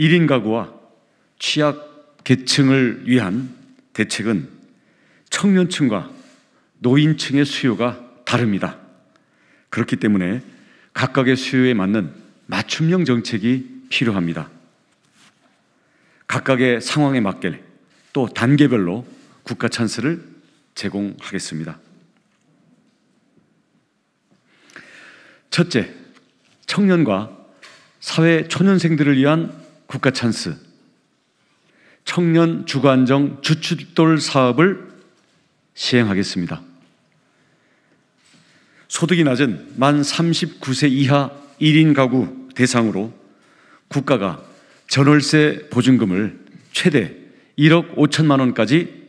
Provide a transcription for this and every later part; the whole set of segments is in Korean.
1인 가구와 취약 계층을 위한 대책은 청년층과 노인층의 수요가 다릅니다. 그렇기 때문에 각각의 수요에 맞는 맞춤형 정책이 필요합니다. 각각의 상황에 맞게 또 단계별로 국가 찬스를 제공하겠습니다. 첫째, 청년과 사회 초년생들을 위한 국가 찬스, 청년 주간정 주춧돌 사업을 시행하겠습니다. 소득이 낮은 만 39세 이하 1인 가구 대상으로 국가가 전월세 보증금을 최대 1억 5천만 원까지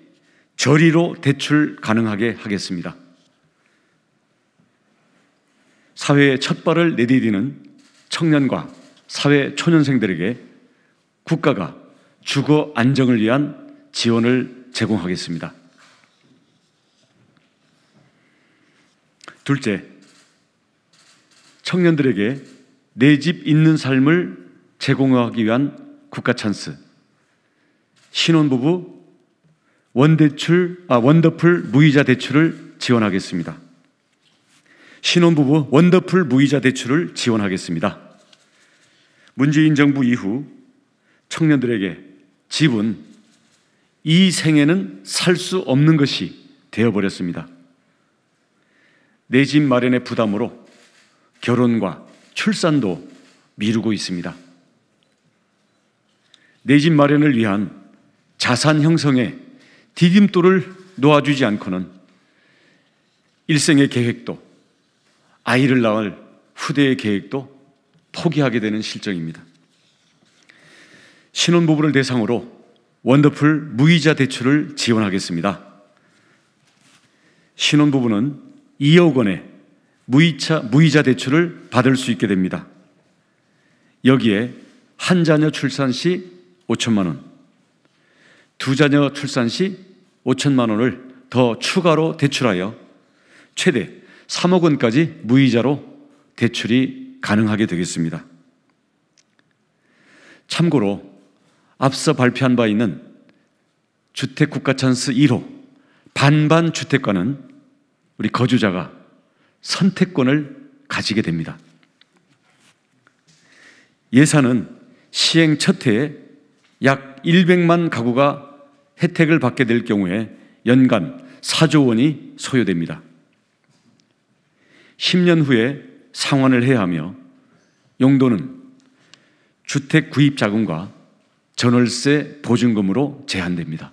저리로 대출 가능하게 하겠습니다. 사회의 첫 발을 내디디는 청년과 사회 초년생들에게 국가가 주거 안정을 위한 지원을 제공하겠습니다. 둘째, 청년들에게 내 집 있는 삶을 제공하기 위한 국가 찬스. 신혼부부 원대출, 아, 원더풀 무이자 대출을 지원하겠습니다. 신혼부부 원더풀 무이자 대출을 지원하겠습니다. 문재인 정부 이후 청년들에게 집은 이 생에는 살 수 없는 것이 되어버렸습니다. 내 집 마련의 부담으로 결혼과 출산도 미루고 있습니다. 내 집 마련을 위한 자산 형성에 디딤돌을 놓아주지 않고는 일생의 계획도 아이를 낳을 후대의 계획도 포기하게 되는 실정입니다. 신혼부부를 대상으로 원더풀 무이자 대출을 지원하겠습니다. 신혼부부는 2억 원의 무이자, 무이자 대출을 받을 수 있게 됩니다. 여기에 한 자녀 출산 시 5천만 원, 두 자녀 출산 시 5천만 원을 더 추가로 대출하여 최대 3억 원까지 무이자로 대출이 가능하게 되겠습니다. 참고로 앞서 발표한 바 있는 주택국가 찬스 1호 반반 주택과는 우리 거주자가 선택권을 가지게 됩니다. 예산은 시행 첫 해에 약 100만 가구가 혜택을 받게 될 경우에 연간 4조 원이 소요됩니다. 10년 후에 상환을 해야 하며 용도는 주택 구입 자금과 전월세 보증금으로 제한됩니다.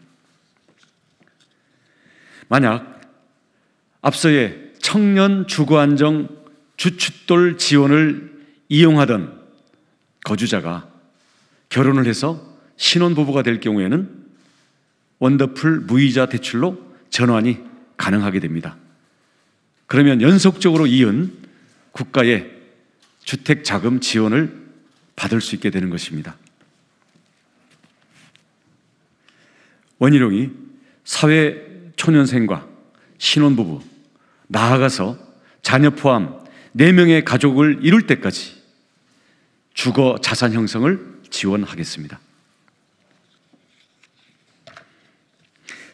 만약 앞서의 청년 주거안정 주춧돌 지원을 이용하던 거주자가 결혼을 해서 신혼부부가 될 경우에는 원더풀 무이자 대출로 전환이 가능하게 됩니다. 그러면 연속적으로 이은 국가의 주택 자금 지원을 받을 수 있게 되는 것입니다. 원희룡이 사회 초년생과 신혼부부, 나아가서 자녀 포함 4명의 가족을 이룰 때까지 주거 자산 형성을 지원하겠습니다.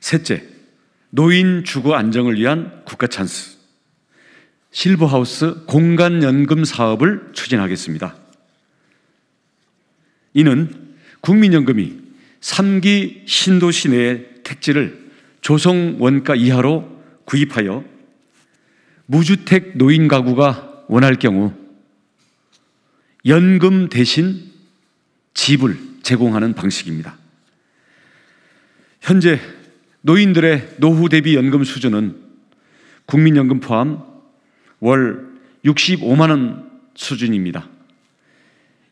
셋째, 노인 주거 안정을 위한 국가 찬스. 실버하우스 공간연금 사업을 추진하겠습니다. 이는 국민연금이 3기 신도 시내의 택지를 조성 원가 이하로 구입하여 무주택 노인 가구가 원할 경우 연금 대신 집을 제공하는 방식입니다. 현재 노인들의 노후 대비 연금 수준은 국민연금 포함 월 65만 원 수준입니다.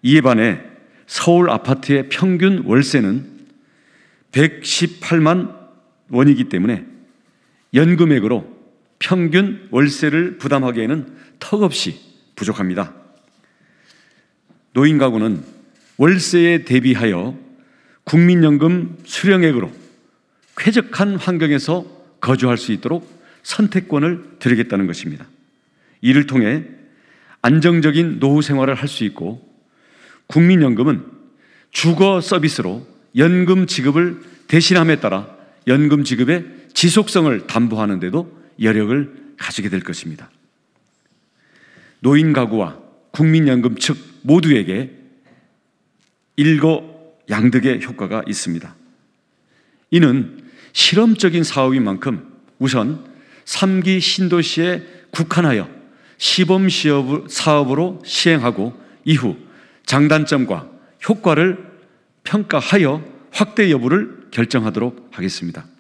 이에 반해 서울 아파트의 평균 월세는 118만 원이기 때문에 연금액으로 평균 월세를 부담하기에는 턱없이 부족합니다. 노인 가구는 월세에 대비하여 국민연금 수령액으로 쾌적한 환경에서 거주할 수 있도록 선택권을 드리겠다는 것입니다. 이를 통해 안정적인 노후 생활을 할 수 있고 국민연금은 주거 서비스로 연금 지급을 대신함에 따라 연금 지급의 지속성을 담보하는데도 여력을 가지게 될 것입니다. 노인 가구와 국민연금 측 모두에게 일거 양득의 효과가 있습니다. 이는 실험적인 사업인 만큼 우선 3기 신도시에 국한하여 시범 사업으로 시행하고 이후 장단점과 효과를 평가하여 확대 여부를 결정하도록 하겠습니다.